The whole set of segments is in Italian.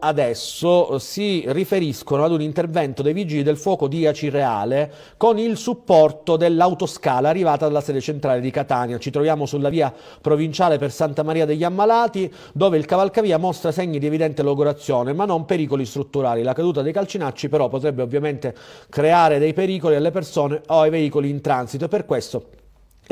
adesso si riferiscono ad un intervento dei vigili del fuoco di Acireale con il supporto dell'autoscala arrivata dalla sede centrale di Catania. Ci troviamo sulla via provinciale per Santa Maria degli Ammalati dove il cavalcavia mostra segni di evidente logorazione ma non pericoli strutturali. La caduta dei calcinacci però potrebbe ovviamente creare dei pericoli alle persone o ai veicoli in transito e per questo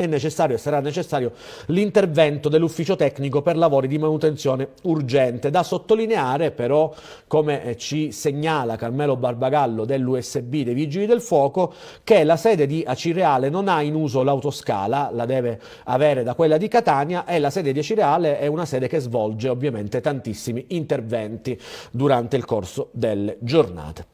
è necessario e sarà necessario l'intervento dell'ufficio tecnico per lavori di manutenzione urgente. Da sottolineare però, come eh, ci segnala Carmelo Barbagallo dell'USB dei Vigili del Fuoco, che la sede di Acireale non ha in uso l'autoscala, la deve avere da quella di Catania e la sede di Acireale è una sede che svolge ovviamente tantissimi interventi durante il corso delle giornate.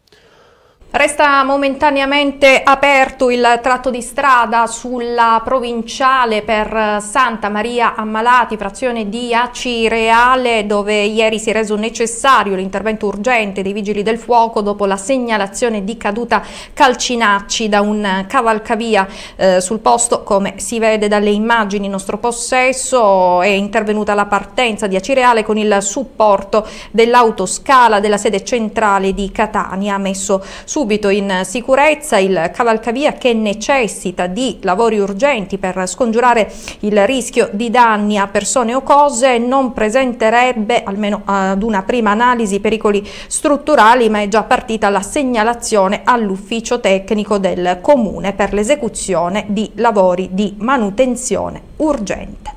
Resta momentaneamente aperto il tratto di strada sulla provinciale per Santa Maria Ammalati, frazione di Acireale, dove ieri si è reso necessario l'intervento urgente dei Vigili del Fuoco dopo la segnalazione di caduta calcinacci da un cavalcavia eh, sul posto. Come si vede dalle immagini in nostro possesso è intervenuta la partenza di Acireale con il supporto dell'autoscala della sede centrale di Catania, messo su subito in sicurezza il cavalcavia che necessita di lavori urgenti per scongiurare il rischio di danni a persone o cose, non presenterebbe, almeno ad una prima analisi, pericoli strutturali, ma è già partita la segnalazione all'ufficio tecnico del Comune per l'esecuzione di lavori di manutenzione urgente.